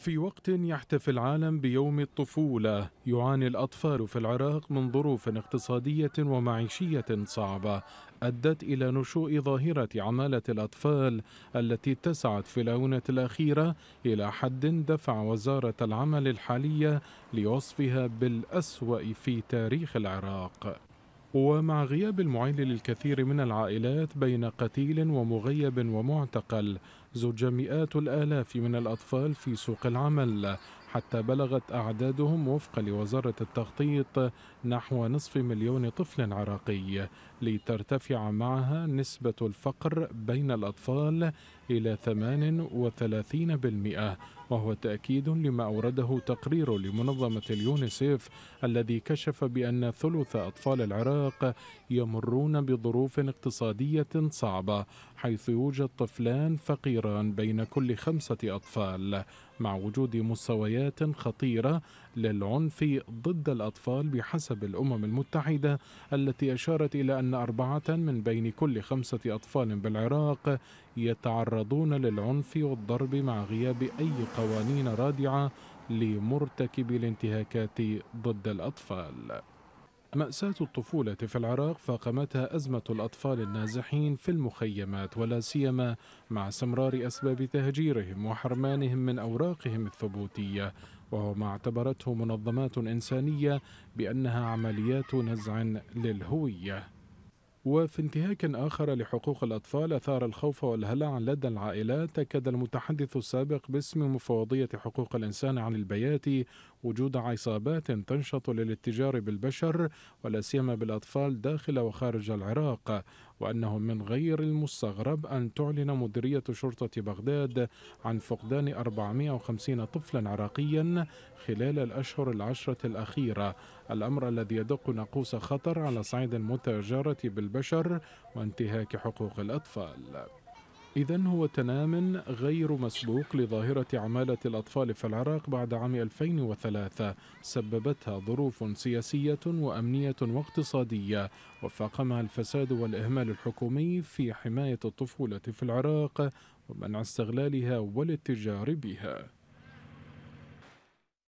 في وقت يحتفي العالم بيوم الطفولة يعاني الأطفال في العراق من ظروف اقتصادية ومعيشية صعبة أدت إلى نشوء ظاهرة عمالة الأطفال التي اتسعت في الآونة الأخيرة إلى حد دفع وزارة العمل الحالية لوصفها بالأسوأ في تاريخ العراق ومع غياب المعيل للكثير من العائلات بين قتيل ومغيب ومعتقل زج مئات الآلاف من الأطفال في سوق العمل حتى بلغت أعدادهم وفقا لوزارة التخطيط نحو نصف مليون طفل عراقي لترتفع معها نسبة الفقر بين الأطفال إلى 38% وهو تأكيد لما أورده تقرير لمنظمة اليونيسيف الذي كشف بأن ثلث أطفال العراق يمرون بظروف اقتصادية صعبة حيث يوجد طفلان فقيران بين كل خمسة أطفال مع وجود مستويات خطيرة للعنف ضد الأطفال بحسب الأمم المتحدة التي أشارت إلى أن أربعة من بين كل خمسة أطفال بالعراق يتعرضون للعنف والضرب مع غياب أي قوانين رادعة لمرتكبي الانتهاكات ضد الأطفال مأساة الطفولة في العراق فاقمتها أزمة الأطفال النازحين في المخيمات ولا سيما مع استمرار أسباب تهجيرهم وحرمانهم من أوراقهم الثبوتية وهو ما اعتبرته منظمات إنسانية بأنها عمليات نزع للهوية وفي انتهاك آخر لحقوق الأطفال أثار الخوف والهلع لدى العائلات أكد المتحدث السابق باسم مفوضية حقوق الإنسان عن البيات وجود عصابات تنشط للاتجار بالبشر ولا سيما بالأطفال داخل وخارج العراق وأنه من غير المستغرب أن تعلن مديرية شرطة بغداد عن فقدان 450 طفلا عراقيا خلال الأشهر العشرة الأخيرة الأمر الذي يدق ناقوس خطر على صعيد المتاجرة بالبشر وانتهاك حقوق الأطفال إذا هو تنام غير مسبوق لظاهرة عمالة الأطفال في العراق بعد عام 2003 سببتها ظروف سياسية وأمنية واقتصادية وفاقمها الفساد والإهمال الحكومي في حماية الطفولة في العراق ومنع استغلالها والاتجار بها